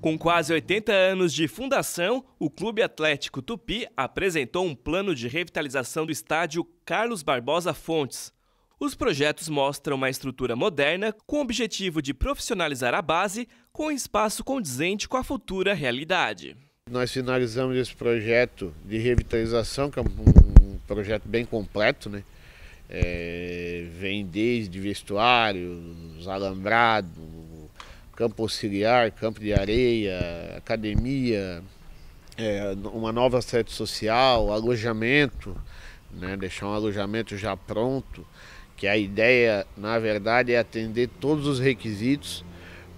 Com quase 80 anos de fundação, o Clube Atlético Tupi apresentou um plano de revitalização do estádio Carlos Barbosa Fontes. Os projetos mostram uma estrutura moderna com o objetivo de profissionalizar a base com um espaço condizente com a futura realidade. Nós finalizamos esse projeto de revitalização, que é um projeto bem completo, né? É, vem desde vestuário, alambrado, campo auxiliar, campo de areia, academia, é, uma nova sede social, alojamento, né? deixar um alojamento já pronto, que a ideia, na verdade, é atender todos os requisitos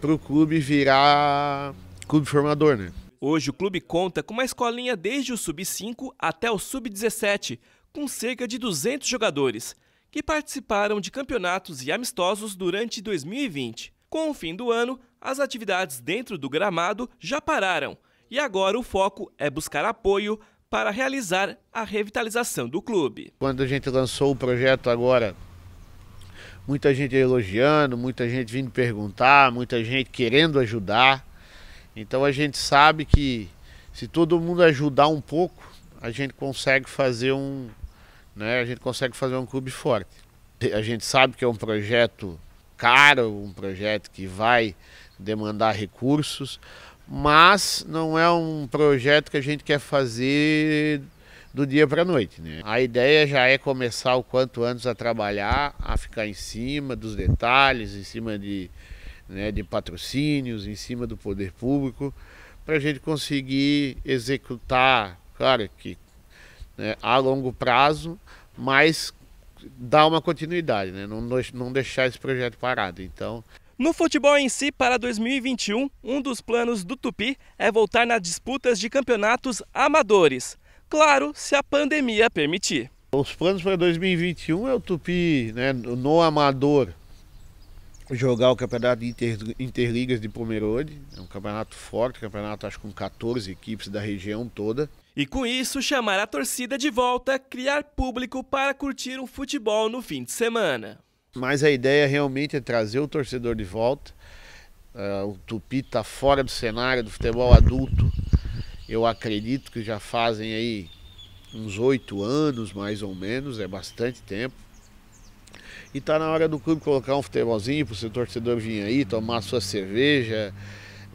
para o clube virar clube formador. Né? Hoje o clube conta com uma escolinha desde o sub-5 até o sub-17, com cerca de 200 jogadores, que participaram de campeonatos e amistosos durante 2020. Com o fim do ano, as atividades dentro do gramado já pararam e agora o foco é buscar apoio para realizar a revitalização do clube. Quando a gente lançou o projeto agora, muita gente elogiando, muita gente vindo perguntar, muita gente querendo ajudar. Então a gente sabe que se todo mundo ajudar um pouco, a gente consegue fazer um, né, a gente consegue fazer um clube forte. A gente sabe que é um projeto caro, um projeto que vai demandar recursos, mas não é um projeto que a gente quer fazer do dia para a noite. Né? A ideia já é começar o quanto antes a trabalhar, a ficar em cima dos detalhes, em cima de, né, de patrocínios, em cima do poder público, para a gente conseguir executar, claro que né, a longo prazo, mas dar uma continuidade, né? não, não deixar esse projeto parado. Então, no futebol em si, para 2021, um dos planos do Tupi é voltar nas disputas de campeonatos amadores. Claro, se a pandemia permitir. Os planos para 2021 é o Tupi né, no amador jogar o campeonato de Inter, Interligas de Pomerode. É um campeonato forte, campeonato acho com 14 equipes da região toda. E com isso, chamar a torcida de volta, criar público para curtir um futebol no fim de semana. Mas a ideia realmente é trazer o torcedor de volta. Uh, o Tupi está fora do cenário do futebol adulto. Eu acredito que já fazem aí uns oito anos, mais ou menos, é bastante tempo. E está na hora do clube colocar um futebolzinho para o seu torcedor vir aí, tomar sua cerveja,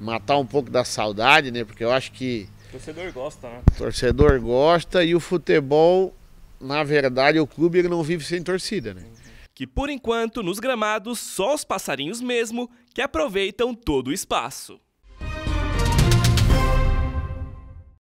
matar um pouco da saudade, né? Porque eu acho que. Torcedor gosta, né? Torcedor gosta e o futebol, na verdade, o clube ele não vive sem torcida, né? Que por enquanto, nos gramados, só os passarinhos mesmo que aproveitam todo o espaço.